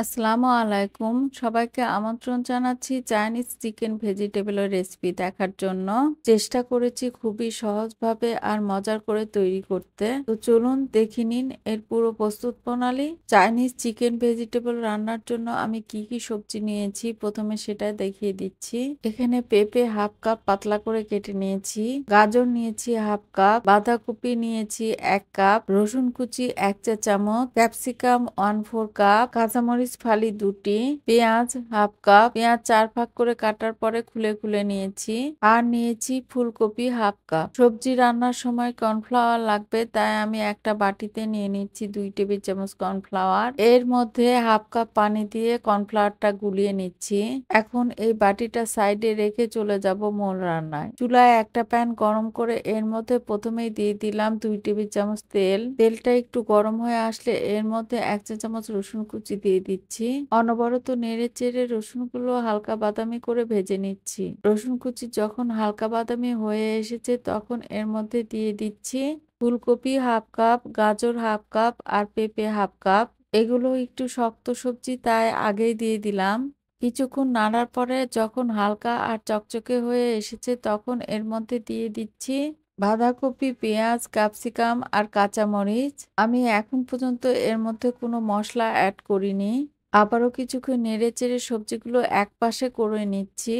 আসসালামু আলাইকুম সবাইকে আমন্ত্রণ জানাচ্ছি চাইনিজ চিকেন ভেজিটেবলের রেসিপি দেখার জন্য চেষ্টা করেছি খুবই সহজভাবে আর মজার করে তৈরি করতে তো চলুন দেখে নিন এর পুরো প্রস্তুত প্রণালী চাইনিজ চিকেন ভেজিটেবল রান্নার জন্য আমি কি কি সবজি নিয়েছি প্রথমে সেটা দেখিয়ে দিচ্ছি এখানে পেঁপে হাফ কাপ পাতলা করে কেটে নিয়েছি গাজর নিয়েছি হাফ কাপ বাঁধাকপি নিয়েছি এক কাপ রসুন কুচি এক চা চামচ ক্যাপসিকাম ওয়ান ফোর কাপ কাঁচামরিচ মরিচ ফালি দুটি পেঁয়াজ হাফ কাপ পেঁয়াজ চার ভাগ করে কাটার পরে খুলে খুলে নিয়েছি আর নিয়েছি ফুলকপি হাফ কাপ সবজি রান্নার সময় কর্নফ্লাওয়ার লাগবে তাই আমি একটা বাটিতে নিয়ে নিচ্ছি দুই টেবিল চামচ কর্নফ্লাওয়ার এর মধ্যে হাফ কাপ পানি দিয়ে কর্নফ্লাওয়ারটা গুলিয়ে নিচ্ছি এখন এই বাটিটা সাইডে রেখে চলে যাব মূল রান্নায় চুলায় একটা প্যান গরম করে এর মধ্যে প্রথমেই দিয়ে দিলাম দুই টেবিল চামচ তেল তেলটা একটু গরম হয়ে আসলে এর মধ্যে এক চা চামচ রসুন কুচি দিয়ে দিই দিচ্ছি অনবরত নেড়ে চেড়ে রসুনগুলো হালকা বাদামি করে ভেজে নিচ্ছি রসুন কুচি যখন হালকা বাদামি হয়ে এসেছে তখন এর মধ্যে দিয়ে দিচ্ছি ফুলকপি হাফ কাপ গাজর হাফ কাপ আর পেঁপে হাফ কাপ এগুলো একটু শক্ত সবজি তাই আগেই দিয়ে দিলাম কিছুক্ষণ নাড়ার পরে যখন হালকা আর চকচকে হয়ে এসেছে তখন এর মধ্যে দিয়ে দিচ্ছি বাঁধাকপি পেঁয়াজ ক্যাপসিকাম আর কাঁচামরিচ আমি এখন পর্যন্ত এর মধ্যে কোনো মশলা অ্যাড করিনি আবারও কিছুক্ষণ নেড়ে চেড়ে সবজিগুলো এক পাশে করে নিচ্ছি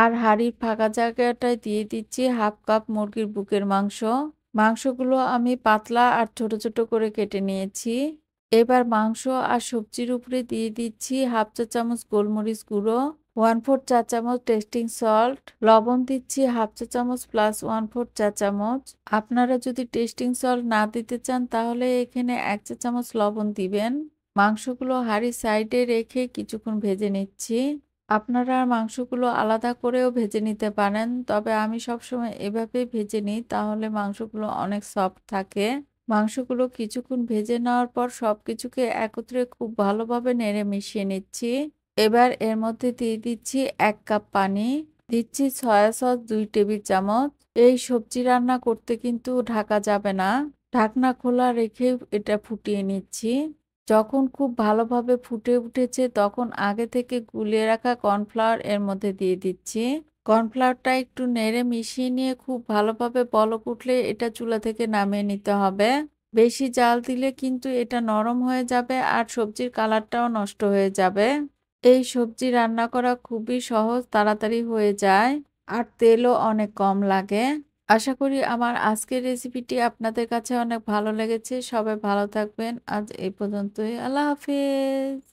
আর হাড়ির ফাঁকা জায়গাটায় দিয়ে দিচ্ছি হাফ কাপ মুরগির বুকের মাংস মাংসগুলো আমি পাতলা আর ছোট ছোট করে কেটে নিয়েছি এবার মাংস আর সবজির উপরে দিয়ে দিচ্ছি হাফ চা চামচ গোলমরিচ গুঁড়ো ওয়ান ফোর চা চামচ টেস্টিং সল্ট লবণ দিচ্ছি হাফ চা চামচ প্লাস ওয়ান ফোর চা চামচ আপনারা যদি টেস্টিং সল্ট না দিতে চান তাহলে এখানে এক চা চামচ লবণ দিবেন মাংসগুলো হাঁড়ি সাইডে রেখে কিছুক্ষণ ভেজে নিচ্ছি আপনারা মাংসগুলো আলাদা করেও ভেজে নিতে পারেন তবে আমি সবসময় এভাবে ভেজে নিই তাহলে মাংসগুলো অনেক সফট থাকে মাংসগুলো কিছুক্ষণ ভেজে নেওয়ার পর সব কিছুকে একত্রে খুব ভালোভাবে নেড়ে মিশিয়ে নিচ্ছি এবার এর মধ্যে দিয়ে দিচ্ছি এক কাপ পানি দিচ্ছি সয়া সস দুই টেবিল চামচ এই সবজি রান্না করতে কিন্তু ঢাকা যাবে না ঢাকনা খোলা রেখে এটা ফুটিয়ে নিচ্ছি যখন খুব ভালোভাবে ফুটে উঠেছে তখন আগে থেকে গুলিয়ে রাখা কর্নফ্লাওয়ার এর মধ্যে দিয়ে দিচ্ছি কর্নফ্লাওয়ারটা একটু নেড়ে মিশিয়ে নিয়ে খুব ভালোভাবে পলক উঠলে এটা চুলা থেকে নামিয়ে নিতে হবে বেশি জাল দিলে কিন্তু এটা নরম হয়ে যাবে আর সবজির কালারটাও নষ্ট হয়ে যাবে এই সবজি রান্না করা খুবই সহজ তাড়াতাড়ি হয়ে যায় আর তেলও অনেক কম লাগে আশা করি আমার আজকের রেসিপিটি আপনাদের কাছে অনেক ভালো লেগেছে সবাই ভালো থাকবেন আজ এই পর্যন্তই আল্লাহ হাফিজ